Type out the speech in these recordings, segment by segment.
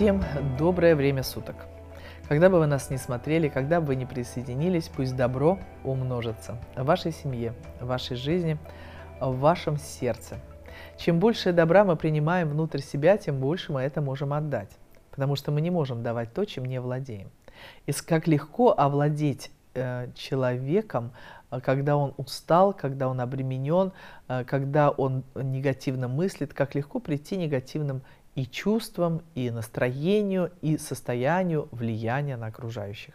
Всем доброе время суток. Когда бы вы нас не смотрели, когда бы вы не присоединились, пусть добро умножится в вашей семье, в вашей жизни, в вашем сердце. Чем больше добра мы принимаем внутрь себя, тем больше мы это можем отдать, потому что мы не можем давать то, чем не владеем. И как легко овладеть э, человеком, э, когда он устал, когда он обременен, э, когда он негативно мыслит, как легко прийти негативным и чувствам, и настроению, и состоянию влияния на окружающих.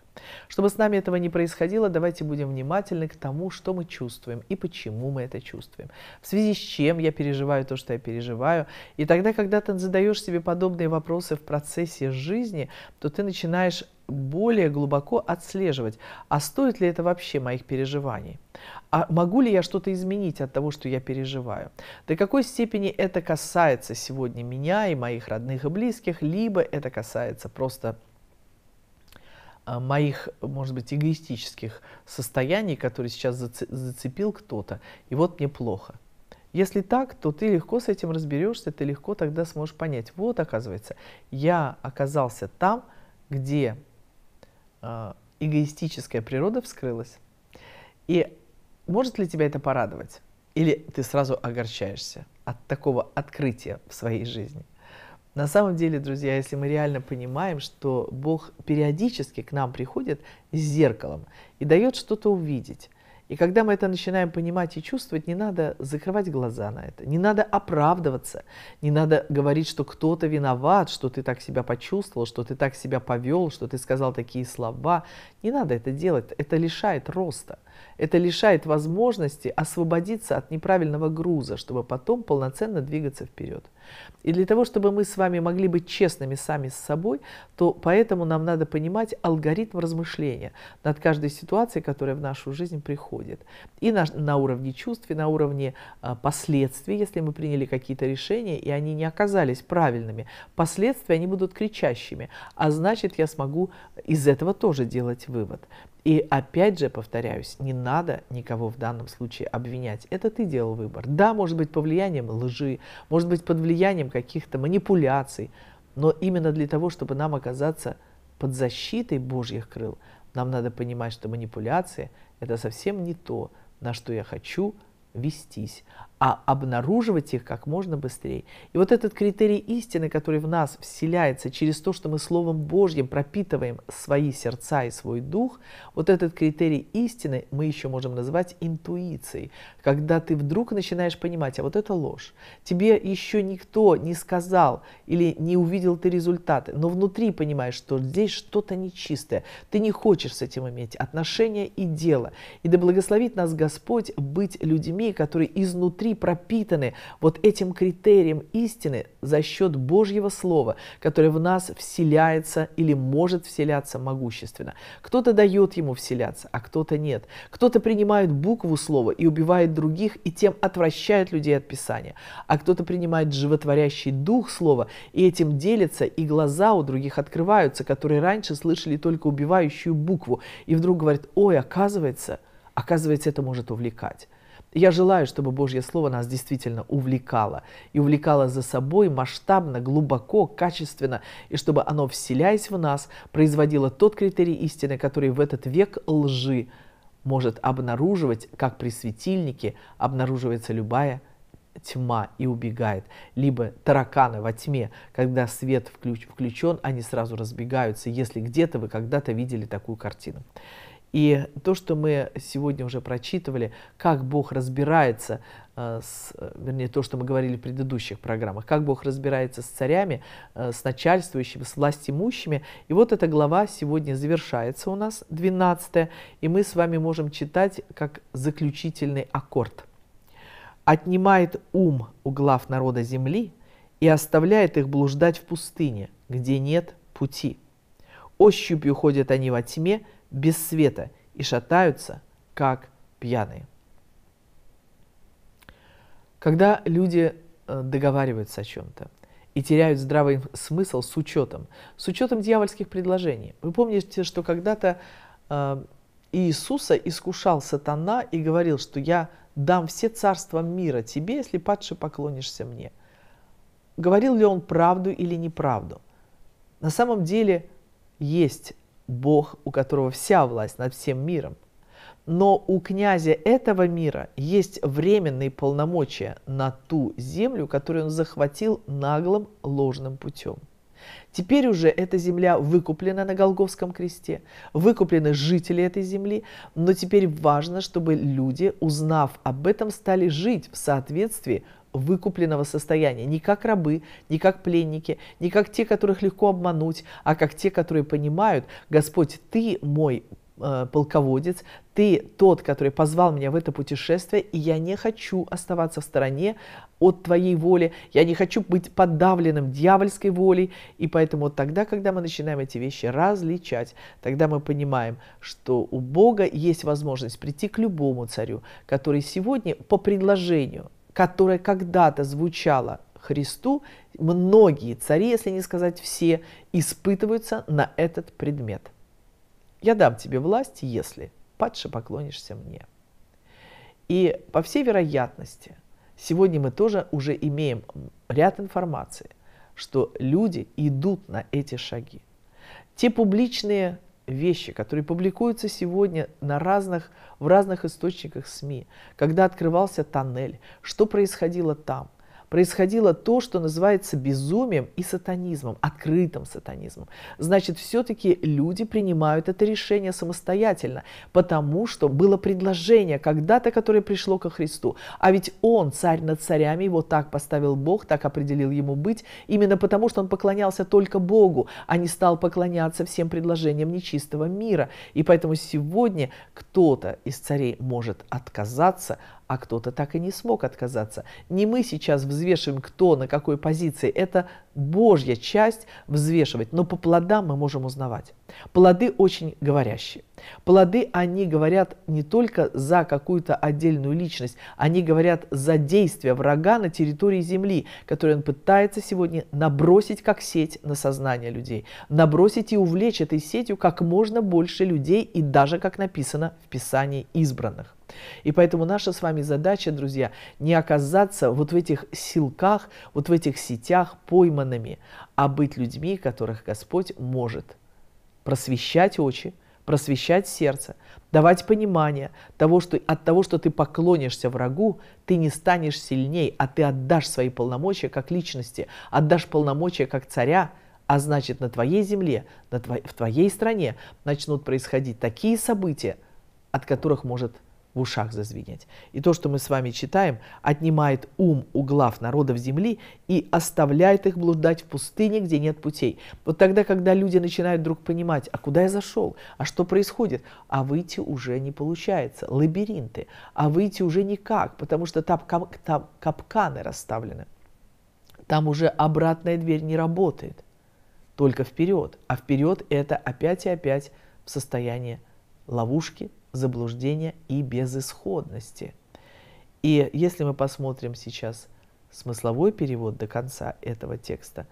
Чтобы с нами этого не происходило, давайте будем внимательны к тому, что мы чувствуем и почему мы это чувствуем, в связи с чем я переживаю то, что я переживаю. И тогда, когда ты задаешь себе подобные вопросы в процессе жизни, то ты начинаешь более глубоко отслеживать, а стоит ли это вообще моих переживаний? А могу ли я что-то изменить от того, что я переживаю? До какой степени это касается сегодня меня и моих родных и близких, либо это касается просто а, моих, может быть, эгоистических состояний, которые сейчас зацепил кто-то, и вот мне плохо. Если так, то ты легко с этим разберешься, ты легко тогда сможешь понять, вот оказывается, я оказался там, где а, эгоистическая природа вскрылась. И может ли тебя это порадовать? Или ты сразу огорчаешься от такого открытия в своей жизни? На самом деле, друзья, если мы реально понимаем, что Бог периодически к нам приходит с зеркалом и дает что-то увидеть, и когда мы это начинаем понимать и чувствовать, не надо закрывать глаза на это, не надо оправдываться, не надо говорить, что кто-то виноват, что ты так себя почувствовал, что ты так себя повел, что ты сказал такие слова. Не надо это делать, это лишает роста, это лишает возможности освободиться от неправильного груза, чтобы потом полноценно двигаться вперед. И для того, чтобы мы с вами могли быть честными сами с собой, то поэтому нам надо понимать алгоритм размышления над каждой ситуацией, которая в нашу жизнь приходит происходит. И на, на уровне чувств, и на уровне э, последствий, если мы приняли какие-то решения, и они не оказались правильными, последствия, они будут кричащими, а значит, я смогу из этого тоже делать вывод. И опять же, повторяюсь, не надо никого в данном случае обвинять. Это ты делал выбор. Да, может быть, под влиянием лжи, может быть, под влиянием каких-то манипуляций, но именно для того, чтобы нам оказаться под защитой Божьих крыл – нам надо понимать, что манипуляция – это совсем не то, на что я хочу вестись а обнаруживать их как можно быстрее. И вот этот критерий истины, который в нас вселяется через то, что мы Словом Божьим пропитываем свои сердца и свой дух, вот этот критерий истины мы еще можем назвать интуицией, когда ты вдруг начинаешь понимать, а вот это ложь. Тебе еще никто не сказал или не увидел ты результаты, но внутри понимаешь, что здесь что-то нечистое, ты не хочешь с этим иметь отношения и дело. И да благословит нас Господь быть людьми, которые изнутри изнутри пропитаны вот этим критерием истины за счет Божьего Слова, которое в нас вселяется или может вселяться могущественно. Кто-то дает ему вселяться, а кто-то нет. Кто-то принимает букву слова и убивает других, и тем отвращает людей от Писания. А кто-то принимает животворящий дух слова, и этим делится, и глаза у других открываются, которые раньше слышали только убивающую букву. И вдруг говорит: ой, оказывается, оказывается, это может увлекать. И я желаю, чтобы Божье Слово нас действительно увлекало. И увлекало за собой масштабно, глубоко, качественно. И чтобы оно, вселяясь в нас, производило тот критерий истины, который в этот век лжи может обнаруживать, как при светильнике обнаруживается любая тьма и убегает, либо тараканы во тьме, когда свет включен, они сразу разбегаются, если где-то вы когда-то видели такую картину. И то, что мы сегодня уже прочитывали, как Бог разбирается э, с, э, вернее, то, что мы говорили в предыдущих программах, как Бог разбирается с царями, э, с начальствующими, с властимущими. И вот эта глава сегодня завершается у нас, 12 и мы с вами можем читать как заключительный аккорд. «Отнимает ум у глав народа земли и оставляет их блуждать в пустыне, где нет пути. Ощупью ходят они во тьме, без света и шатаются, как пьяные. Когда люди э, договариваются о чем-то и теряют здравый смысл с учетом, с учетом дьявольских предложений. Вы помните, что когда-то э, Иисуса искушал сатана и говорил, что я дам все царства мира тебе, если падше поклонишься мне. Говорил ли он правду или неправду? На самом деле есть Бог, у которого вся власть над всем миром. Но у князя этого мира есть временные полномочия на ту землю, которую он захватил наглым ложным путем. Теперь уже эта земля выкуплена на Голговском кресте, выкуплены жители этой земли, но теперь важно, чтобы люди, узнав об этом, стали жить в соответствии выкупленного состояния. Не как рабы, не как пленники, не как те, которых легко обмануть, а как те, которые понимают, Господь, Ты мой э, полководец, ты тот, который позвал меня в это путешествие, и я не хочу оставаться в стороне от твоей воли, я не хочу быть подавленным дьявольской волей, и поэтому тогда, когда мы начинаем эти вещи различать, тогда мы понимаем, что у Бога есть возможность прийти к любому царю, который сегодня по предложению, которая когда-то звучала Христу, многие цари, если не сказать все, испытываются на этот предмет. Я дам тебе власть, если падше поклонишься мне. И по всей вероятности, сегодня мы тоже уже имеем ряд информации, что люди идут на эти шаги. Те публичные вещи, которые публикуются сегодня на разных, в разных источниках СМИ, когда открывался тоннель, что происходило там, происходило то, что называется безумием и сатанизмом, открытым сатанизмом. Значит, все-таки люди принимают это решение самостоятельно, потому что было предложение когда-то, которое пришло ко Христу. А ведь Он, царь над царями, его так поставил Бог, так определил ему быть, именно потому что он поклонялся только Богу, а не стал поклоняться всем предложениям нечистого мира. И поэтому сегодня кто-то из царей может отказаться а кто-то так и не смог отказаться. Не мы сейчас взвешиваем, кто на какой позиции, это Божья часть взвешивать, но по плодам мы можем узнавать. Плоды очень говорящие. Плоды, они говорят не только за какую-то отдельную личность, они говорят за действия врага на территории Земли, которые он пытается сегодня набросить как сеть на сознание людей, набросить и увлечь этой сетью как можно больше людей и даже, как написано в Писании, избранных. И поэтому наша с вами задача, друзья, не оказаться вот в этих силках, вот в этих сетях пойманными, а быть людьми, которых Господь может просвещать очи, просвещать сердце, давать понимание того, что от того, что ты поклонишься врагу, ты не станешь сильней, а ты отдашь свои полномочия как личности, отдашь полномочия как царя, а значит на твоей земле, на тво в твоей стране начнут происходить такие события, от которых может в ушах зазвенеть. И то, что мы с вами читаем, отнимает ум у глав народов земли и оставляет их блуждать в пустыне, где нет путей. Вот тогда, когда люди начинают вдруг понимать, а куда я зашел, а что происходит, а выйти уже не получается, лабиринты, а выйти уже никак, потому что там, там капканы расставлены, там уже обратная дверь не работает, только вперед, а вперед это опять и опять в состоянии ловушки, заблуждения и безысходности. И если мы посмотрим сейчас смысловой перевод до конца этого текста,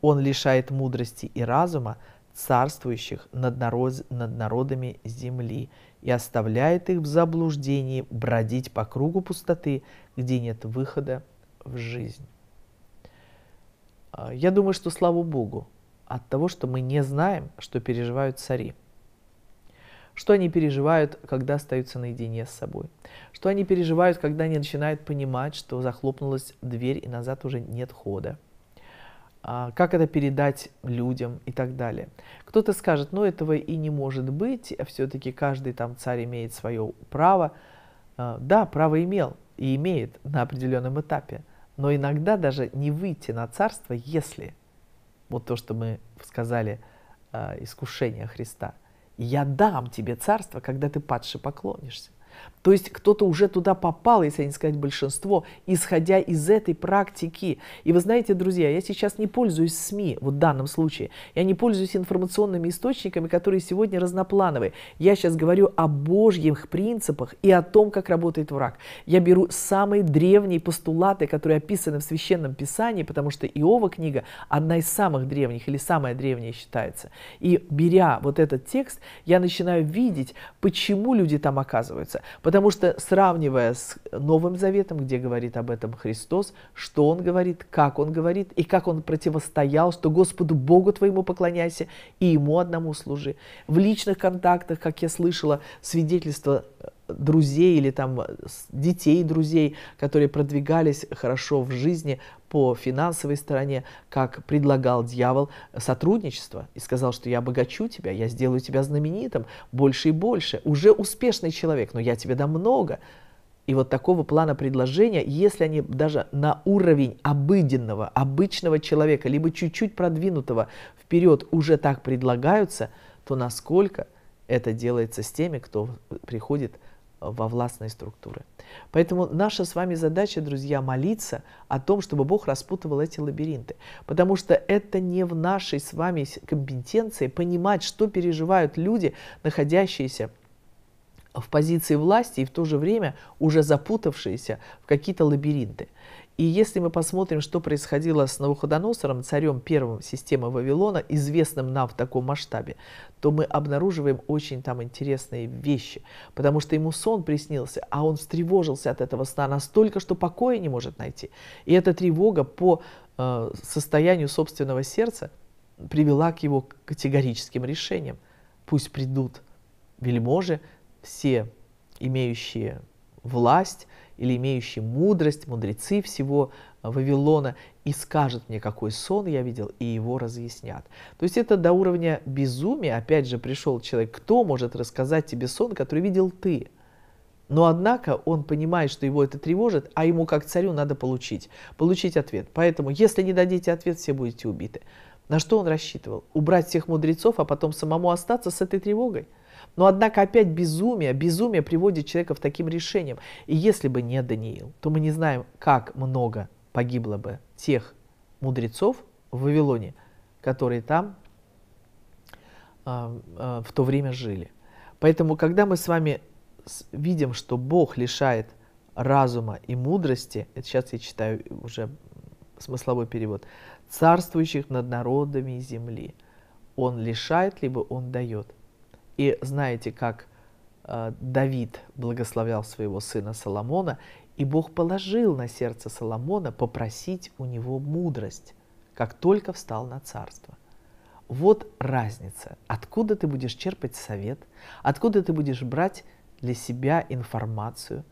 он лишает мудрости и разума царствующих над, народ, над народами земли и оставляет их в заблуждении бродить по кругу пустоты, где нет выхода в жизнь. А, я думаю, что слава Богу от того, что мы не знаем, что переживают цари – что они переживают, когда остаются наедине с собой, что они переживают, когда они начинают понимать, что захлопнулась дверь и назад уже нет хода, а, как это передать людям и так далее. Кто-то скажет, ну этого и не может быть, а все-таки каждый там царь имеет свое право. А, да, право имел и имеет на определенном этапе, но иногда даже не выйти на царство, если вот то, что мы сказали, а, искушение Христа – я дам тебе царство, когда ты падше поклонишься. То есть кто-то уже туда попал, если не сказать большинство, исходя из этой практики. И вы знаете, друзья, я сейчас не пользуюсь СМИ, в данном случае. Я не пользуюсь информационными источниками, которые сегодня разноплановые. Я сейчас говорю о божьих принципах и о том, как работает враг. Я беру самые древние постулаты, которые описаны в Священном Писании, потому что Иова книга одна из самых древних или самая древняя считается. И беря вот этот текст, я начинаю видеть, почему люди там оказываются. Потому что, сравнивая с Новым Заветом, где говорит об этом Христос, что Он говорит, как Он говорит и как Он противостоял, что Господу Богу твоему поклоняйся и Ему одному служи. В личных контактах, как я слышала, свидетельство э, друзей или там э, детей друзей, которые продвигались хорошо в жизни по финансовой стороне, как предлагал дьявол сотрудничество и сказал, что я обогачу тебя, я сделаю тебя знаменитым, больше и больше, уже успешный человек, но я тебе дам много. И вот такого плана предложения, если они даже на уровень обыденного, обычного человека, либо чуть-чуть продвинутого вперед уже так предлагаются, то насколько это делается с теми, кто приходит во властные структуры. Поэтому наша с вами задача, друзья, молиться о том, чтобы Бог распутывал эти лабиринты. Потому что это не в нашей с вами компетенции понимать, что переживают люди, находящиеся в позиции власти и в то же время уже запутавшиеся в какие-то лабиринты. И если мы посмотрим, что происходило с Навуходоносором, царем первым системы Вавилона, известным нам в таком масштабе, то мы обнаруживаем очень там интересные вещи, потому что ему сон приснился, а он встревожился от этого сна настолько, что покоя не может найти. И эта тревога по э, состоянию собственного сердца привела к его категорическим решениям. Пусть придут вельможи, все имеющие власть, или имеющий мудрость, мудрецы всего э, Вавилона, и скажут мне, какой сон я видел, и его разъяснят. То есть это до уровня безумия, опять же, пришел человек, кто может рассказать тебе сон, который видел ты? Но однако он понимает, что его это тревожит, а ему как царю надо получить, получить ответ. Поэтому, если не дадите ответ, все будете убиты. На что он рассчитывал? Убрать всех мудрецов, а потом самому остаться с этой тревогой? Но однако опять безумие, безумие приводит человека в таким решением. И если бы не Даниил, то мы не знаем, как много погибло бы тех мудрецов в Вавилоне, которые там э, э, в то время жили. Поэтому, когда мы с вами видим, что Бог лишает разума и мудрости, это сейчас я читаю уже смысловой перевод, царствующих над народами земли. Он лишает, либо он дает. И знаете, как э, Давид благословлял своего сына Соломона, и Бог положил на сердце Соломона попросить у него мудрость, как только встал на царство. Вот разница, откуда ты будешь черпать совет, откуда ты будешь брать для себя информацию,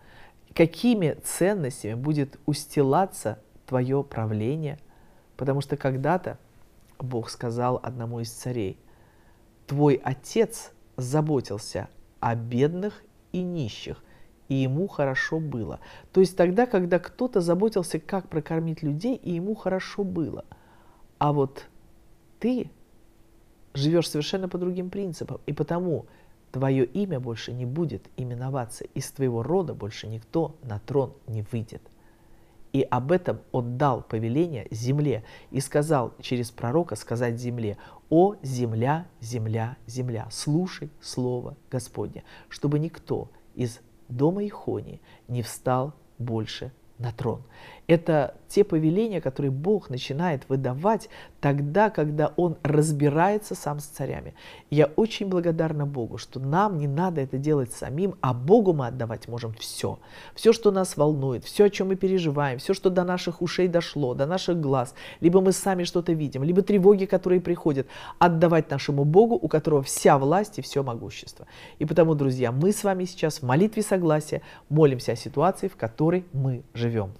какими ценностями будет устилаться твое правление. Потому что когда-то Бог сказал одному из царей, твой отец заботился о бедных и нищих, и ему хорошо было. То есть тогда, когда кто-то заботился, как прокормить людей, и ему хорошо было. А вот ты живешь совершенно по другим принципам, и потому твое имя больше не будет именоваться, из твоего рода больше никто на трон не выйдет и об этом отдал повеление земле и сказал через пророка сказать земле, «О, земля, земля, земля, слушай слово Господне, чтобы никто из дома Ихони не встал больше на трон. Это те повеления, которые Бог начинает выдавать тогда, когда Он разбирается сам с царями. Я очень благодарна Богу, что нам не надо это делать самим, а Богу мы отдавать можем все. Все, что нас волнует, все, о чем мы переживаем, все, что до наших ушей дошло, до наших глаз, либо мы сами что-то видим, либо тревоги, которые приходят, отдавать нашему Богу, у которого вся власть и все могущество. И потому, друзья, мы с вами сейчас в молитве согласия молимся о ситуации, в которой мы живем.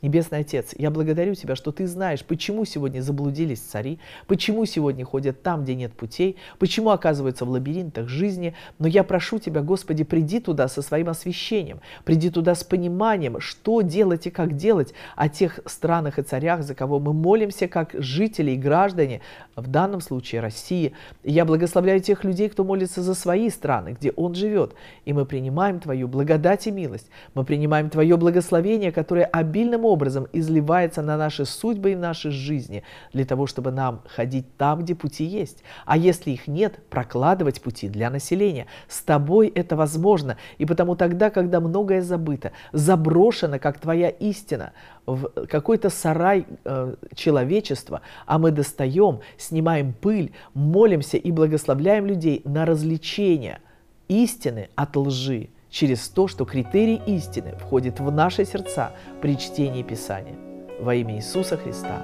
Небесный Отец, я благодарю Тебя, что Ты знаешь, почему сегодня заблудились цари, почему сегодня ходят там, где нет путей, почему оказываются в лабиринтах жизни, но я прошу Тебя, Господи, приди туда со своим освящением, приди туда с пониманием, что делать и как делать о тех странах и царях, за кого мы молимся, как жители и граждане, в данном случае России. я благословляю тех людей, кто молится за свои страны, где он живет, и мы принимаем Твою благодать и милость, мы принимаем Твое благословение, которое обильным образом изливается на наши судьбы и наши жизни, для того, чтобы нам ходить там, где пути есть. А если их нет, прокладывать пути для населения. С тобой это возможно, и потому тогда, когда многое забыто, заброшено, как твоя истина, в какой-то сарай э, человечества, а мы достаем, снимаем пыль, молимся и благословляем людей на развлечение истины от лжи через то, что критерий истины входит в наши сердца при чтении Писания. Во имя Иисуса Христа.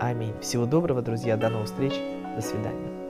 Аминь. Всего доброго, друзья. До новых встреч. До свидания.